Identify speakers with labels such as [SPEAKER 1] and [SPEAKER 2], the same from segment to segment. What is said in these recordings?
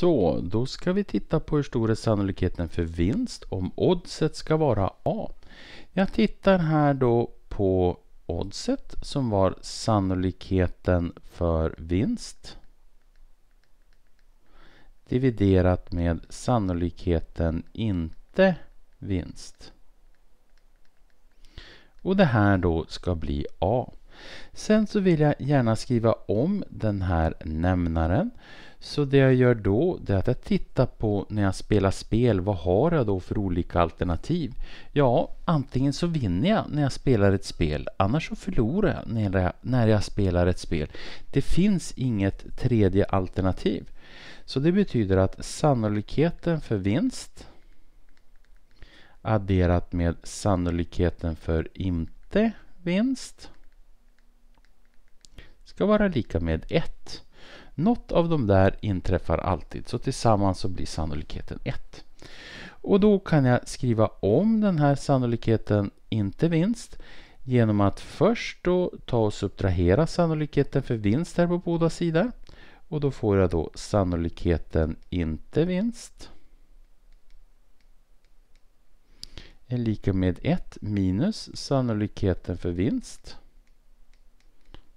[SPEAKER 1] Så, då ska vi titta på hur stor är sannolikheten för vinst om oddset ska vara A. Jag tittar här då på oddset som var sannolikheten för vinst dividerat med sannolikheten inte vinst. Och det här då ska bli A. Sen så vill jag gärna skriva om den här nämnaren. Så det jag gör då är att jag tittar på när jag spelar spel, vad har jag då för olika alternativ? Ja, antingen så vinner jag när jag spelar ett spel, annars så förlorar jag när jag, när jag spelar ett spel. Det finns inget tredje alternativ. Så det betyder att sannolikheten för vinst adderat med sannolikheten för inte vinst ska vara lika med 1. Något av de där inträffar alltid, så tillsammans så blir sannolikheten 1. Och då kan jag skriva om den här sannolikheten inte vinst genom att först då ta och subtrahera sannolikheten för vinst här på båda sidor. Och då får jag då sannolikheten inte vinst är lika med 1 minus sannolikheten för vinst.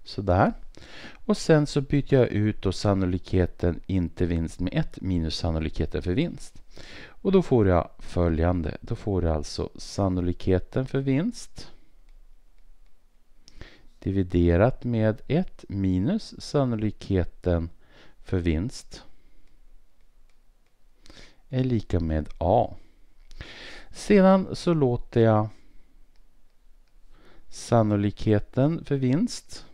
[SPEAKER 1] Sådär. Och sen så byter jag ut då sannolikheten inte vinst med 1 minus sannolikheten för vinst. Och då får jag följande. Då får jag alltså sannolikheten för vinst dividerat med 1 minus sannolikheten för vinst är lika med A. Sedan så låter jag sannolikheten för vinst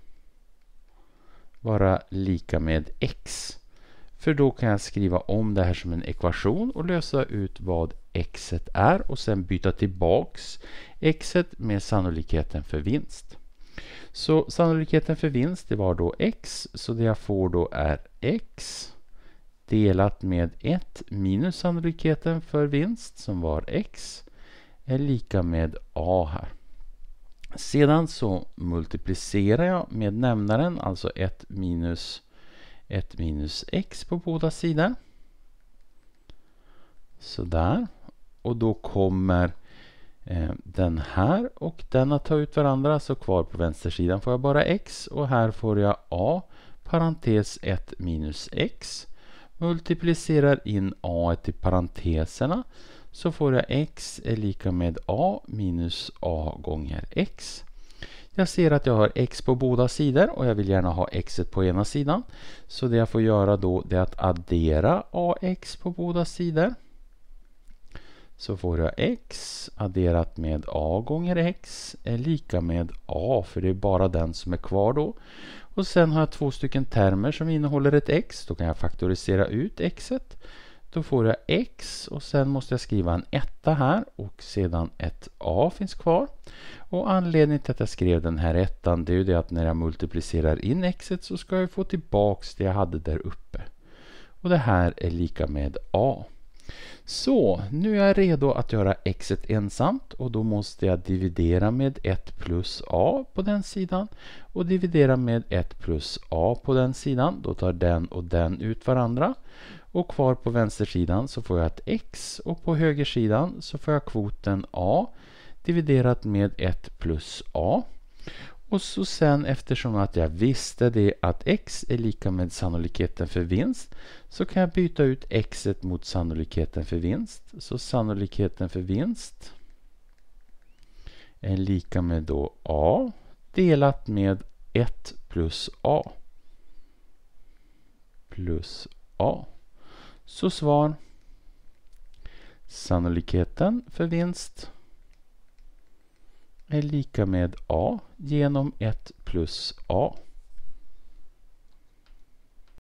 [SPEAKER 1] vara lika med x. För då kan jag skriva om det här som en ekvation och lösa ut vad x är och sen byta tillbaks x med sannolikheten för vinst. Så sannolikheten för vinst det var då x, så det jag får då är x delat med 1 minus sannolikheten för vinst som var x är lika med a här. Sedan så multiplicerar jag med nämnaren, alltså 1 minus 1 minus x på båda sidor. Sådär. Och då kommer eh, den här och denna att ta ut varandra. Så kvar på vänstersidan får jag bara x och här får jag a parentes 1 minus x multiplicerar in a i parenteserna så får jag x är lika med a minus a gånger x. Jag ser att jag har x på båda sidor och jag vill gärna ha x på ena sidan. Så det jag får göra då är att addera ax på båda sidor. Så får jag x adderat med a gånger x är lika med a för det är bara den som är kvar då. Och sen har jag två stycken termer som innehåller ett x. Då kan jag faktorisera ut xet. Då får jag x och sen måste jag skriva en etta här och sedan ett a finns kvar. Och anledningen till att jag skrev den här ettan det är ju det att när jag multiplicerar in x så ska jag få tillbaks det jag hade där uppe. Och det här är lika med a. Så, nu är jag redo att göra x ensamt och då måste jag dividera med 1 plus a på den sidan och dividera med 1 plus a på den sidan. Då tar den och den ut varandra. Och kvar på vänstersidan så får jag ett x och på högersidan så får jag kvoten a dividerat med 1 plus a. Och så sen eftersom att jag visste det att x är lika med sannolikheten för vinst så kan jag byta ut x mot sannolikheten för vinst. Så sannolikheten för vinst är lika med då a delat med 1 plus a plus a. Så svar Sannolikheten för vinst är lika med A genom 1 plus A.